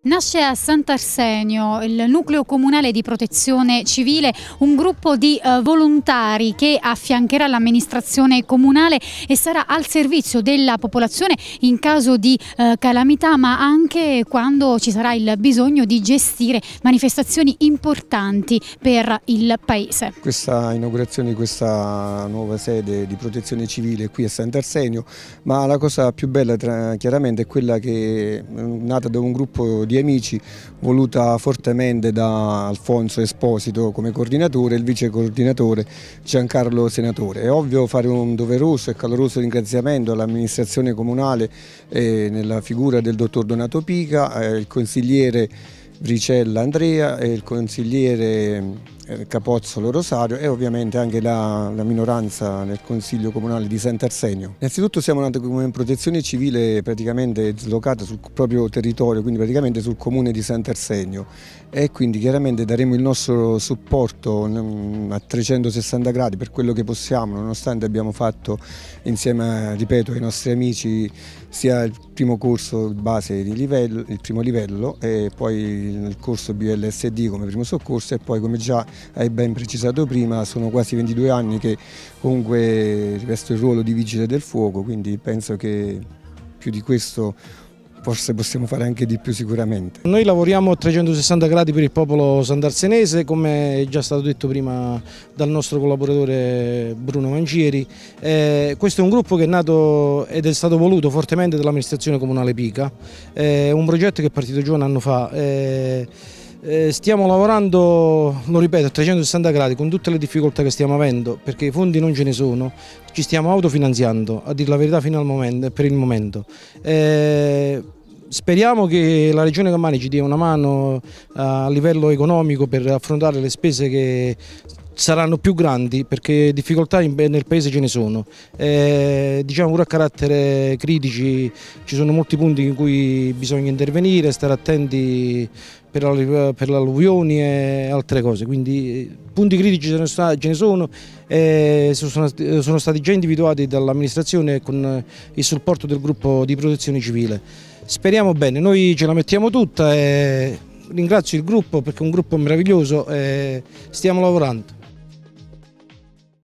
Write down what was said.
Nasce a Sant'Arsenio, il nucleo comunale di protezione civile, un gruppo di eh, volontari che affiancherà l'amministrazione comunale e sarà al servizio della popolazione in caso di eh, calamità, ma anche quando ci sarà il bisogno di gestire manifestazioni importanti per il paese. Questa inaugurazione di questa nuova sede di protezione civile qui a Sant'Arsenio, ma la cosa più bella tra, chiaramente è quella che è eh, nata da un gruppo di Amici, voluta fortemente da Alfonso Esposito come coordinatore e il vice coordinatore Giancarlo Senatore. È ovvio fare un doveroso e caloroso ringraziamento all'amministrazione comunale eh, nella figura del dottor Donato Pica, eh, il consigliere Bricella Andrea e il consigliere eh, Capozzolo Rosario e ovviamente anche la, la minoranza nel Consiglio Comunale di Sant'Arsenio. Innanzitutto siamo nati come protezione civile praticamente slocata sul proprio territorio, quindi praticamente sul comune di Sant'Arsenio e quindi chiaramente daremo il nostro supporto mm, a 360 gradi per quello che possiamo, nonostante abbiamo fatto insieme, ripeto, ai nostri amici sia il primo corso base di livello, il primo livello e poi il corso BLSD come primo soccorso e poi come già hai ben precisato prima, sono quasi 22 anni che comunque rivesto il ruolo di vigile del fuoco, quindi penso che più di questo forse possiamo fare anche di più sicuramente. Noi lavoriamo a 360 gradi per il popolo sandarsenese, come è già stato detto prima dal nostro collaboratore Bruno Mangieri. Eh, questo è un gruppo che è nato ed è stato voluto fortemente dall'amministrazione comunale Pica, eh, un progetto che è partito giù un anno fa. Eh, eh, stiamo lavorando, lo ripeto, a 360 gradi con tutte le difficoltà che stiamo avendo perché i fondi non ce ne sono, ci stiamo autofinanziando, a dire la verità momento, per il momento. Eh, speriamo che la Regione Campania ci dia una mano eh, a livello economico per affrontare le spese che saranno più grandi perché difficoltà nel paese ce ne sono. Eh, diciamo pure a carattere critici ci sono molti punti in cui bisogna intervenire, stare attenti per, le alluvioni e altre cose, quindi eh, punti critici ce ne sono, e eh, sono, sono stati già individuati dall'amministrazione con il supporto del gruppo di protezione civile. Speriamo bene, noi ce la mettiamo tutta e ringrazio il gruppo perché è un gruppo meraviglioso e stiamo lavorando.